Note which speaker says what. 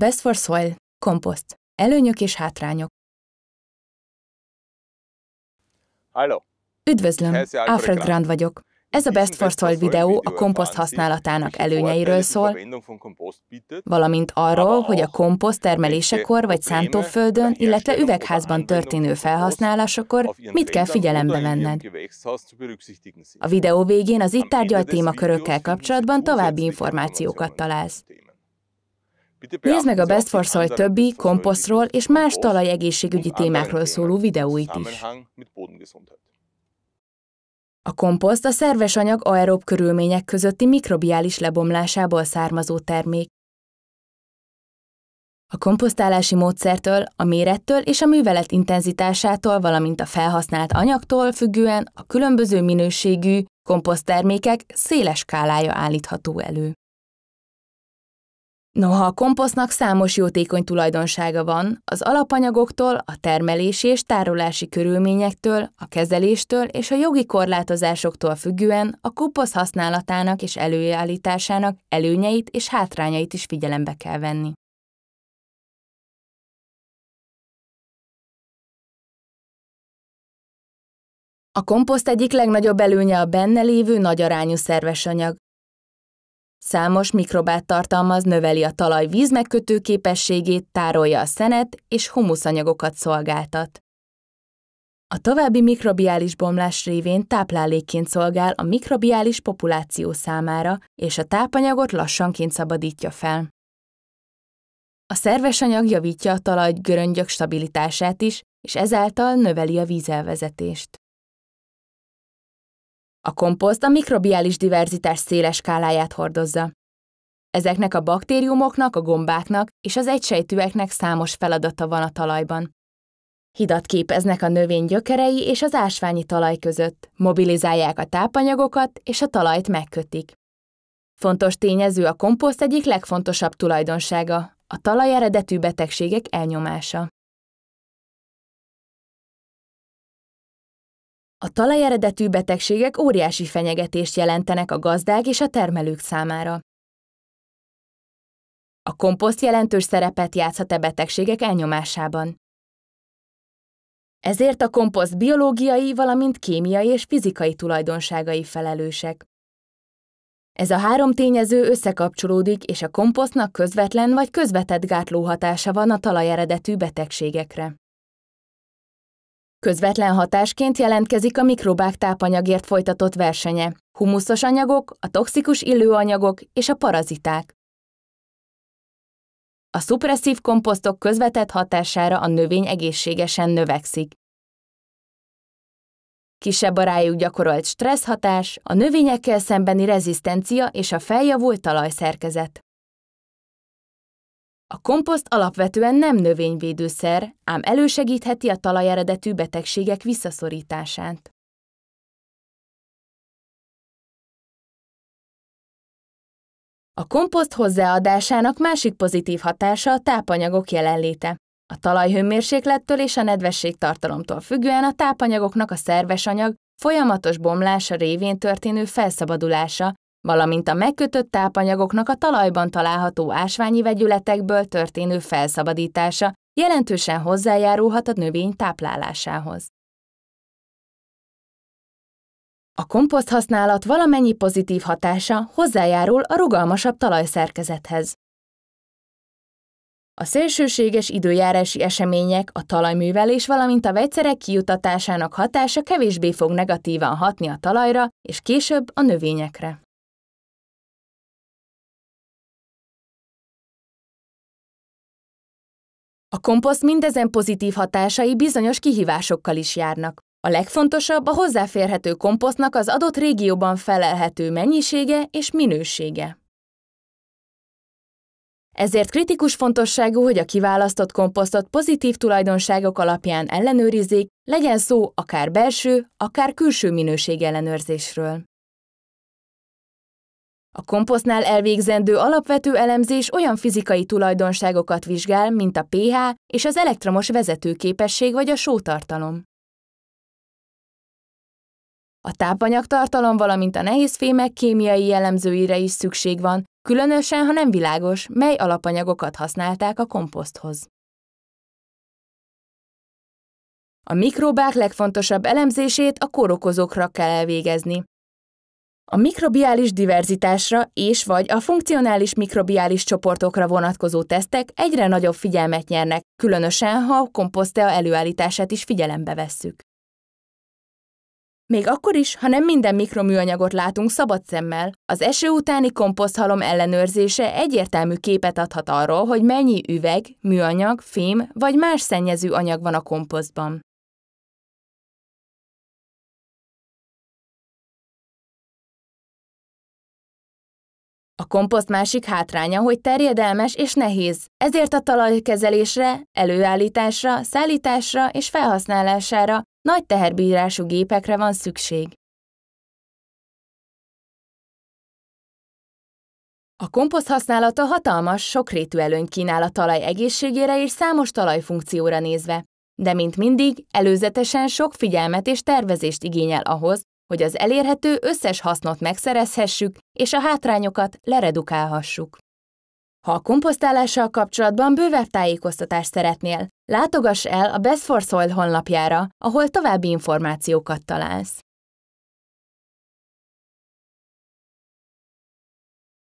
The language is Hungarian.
Speaker 1: Best for Soil, komposzt. Előnyök és hátrányok. Hello. Üdvözlöm, Alfred Grand vagyok.
Speaker 2: Ez a Best for Soil videó a komposzt használatának előnyeiről szól, valamint arról, hogy a ah, komposzt termelésekor vagy szántóföldön, illetve üvegházban történő felhasználásakor mit kell figyelembe venned. A videó végén az itt tárgyalt témakörökkel kapcsolatban további információkat találsz. Nézd meg a Best for Soil többi, komposztról és más talajegészségügyi témákról szóló videóit is. A komposzt a szerves anyag aerob körülmények közötti mikrobiális lebomlásából származó termék. A komposztálási módszertől, a mérettől és a művelet intenzitásától, valamint a felhasznált anyagtól függően a különböző minőségű komposzttermékek széles skálája állítható elő. Noha a komposztnak számos jótékony tulajdonsága van, az alapanyagoktól, a termelési és tárolási körülményektől, a kezeléstől és a jogi korlátozásoktól függően
Speaker 1: a komposzt használatának és előállításának előnyeit és hátrányait is figyelembe kell venni. A komposzt egyik legnagyobb előnye a benne lévő nagy arányú szerves anyag, Számos mikrobát tartalmaz, növeli a
Speaker 2: talaj vízmegkötő képességét, tárolja a szenet és humuszanyagokat szolgáltat. A további mikrobiális bomlás révén táplálékként szolgál a mikrobiális populáció számára, és a tápanyagot lassanként szabadítja fel.
Speaker 1: A szerves anyag javítja a talaj göröngyök stabilitását is, és ezáltal növeli a vízelvezetést. A komposzt
Speaker 2: a mikrobiális diverzitás széles skáláját hordozza. Ezeknek a baktériumoknak, a gombáknak és az egysejtűeknek számos feladata van a talajban. Hidat képeznek a növény gyökerei és az ásványi talaj között, mobilizálják a tápanyagokat és a talajt megkötik. Fontos tényező a komposzt egyik legfontosabb
Speaker 1: tulajdonsága, a talaj eredetű betegségek elnyomása. A talajeredetű betegségek óriási fenyegetést jelentenek a gazdák és a termelők számára. A komposzt jelentős szerepet játszhat a e betegségek elnyomásában.
Speaker 2: Ezért a komposzt biológiai, valamint kémiai és fizikai tulajdonságai felelősek. Ez a három tényező összekapcsolódik, és a komposztnak közvetlen vagy közvetett gátló hatása van a talajeredetű betegségekre közvetlen hatásként jelentkezik a mikrobák tápanyagért folytatott versenye, humuszos anyagok, a toxikus illőanyagok és a paraziták. A szupresszív komposztok közvetett hatására a növény egészségesen növekszik.
Speaker 1: Kisebb arányú gyakorolt stressz hatás, a növényekkel szembeni rezisztencia és a feljavult talajszerkezet.
Speaker 2: A komposzt alapvetően nem növényvédőszer, ám elősegítheti a
Speaker 1: talajeredetű betegségek visszaszorítását. A komposzt hozzáadásának másik
Speaker 2: pozitív hatása a tápanyagok jelenléte. A talajhőmérséklettől és a nedvesség tartalomtól függően a tápanyagoknak a szerves anyag folyamatos bomlása révén történő felszabadulása, valamint a megkötött tápanyagoknak a talajban található ásványi vegyületekből történő felszabadítása jelentősen hozzájárulhat a növény
Speaker 1: táplálásához. A komposzt használat valamennyi pozitív hatása hozzájárul a rugalmasabb talajszerkezethez.
Speaker 2: A szélsőséges időjárási események, a talajművelés, valamint a
Speaker 1: vegyszerek kijutatásának hatása kevésbé fog negatívan hatni a talajra és később a növényekre. A komposzt mindezen pozitív hatásai bizonyos
Speaker 2: kihívásokkal is járnak. A legfontosabb a hozzáférhető komposztnak az adott régióban felelhető mennyisége és minősége. Ezért kritikus fontosságú, hogy a kiválasztott komposztot pozitív tulajdonságok alapján ellenőrizzék, legyen szó akár belső, akár külső minőség ellenőrzésről. A komposztnál elvégzendő alapvető elemzés olyan fizikai tulajdonságokat vizsgál, mint a pH és az elektromos vezetőképesség vagy a sótartalom. A tápanyagtartalom, valamint a nehézfémek kémiai jellemzőire is szükség van, különösen, ha nem világos, mely
Speaker 1: alapanyagokat használták a komposzthoz. A mikróbák legfontosabb elemzését a kórokozókra kell elvégezni,
Speaker 2: a mikrobiális diverzitásra és vagy a funkcionális mikrobiális csoportokra vonatkozó tesztek egyre nagyobb figyelmet nyernek, különösen ha a komposztea előállítását is figyelembe vesszük. Még akkor is, ha nem minden mikroműanyagot látunk szabad szemmel, az eső utáni komposzthalom ellenőrzése egyértelmű képet adhat
Speaker 1: arról, hogy mennyi üveg, műanyag, fém vagy más szennyező anyag van a komposztban. A komposzt másik hátránya, hogy terjedelmes és
Speaker 2: nehéz, ezért a talajkezelésre, előállításra, szállításra és
Speaker 1: felhasználására nagy teherbírású gépekre van szükség. A komposzt használata hatalmas, sokrétű
Speaker 2: előnyt kínál a talaj egészségére és számos talajfunkcióra nézve, de mint mindig, előzetesen sok figyelmet és tervezést igényel ahhoz, hogy az elérhető összes hasznot megszerezhessük, és a hátrányokat leredukálhassuk. Ha a komposztálással kapcsolatban bővebb tájékoztatást szeretnél, látogass el a Best for Soil honlapjára,
Speaker 1: ahol további információkat találsz.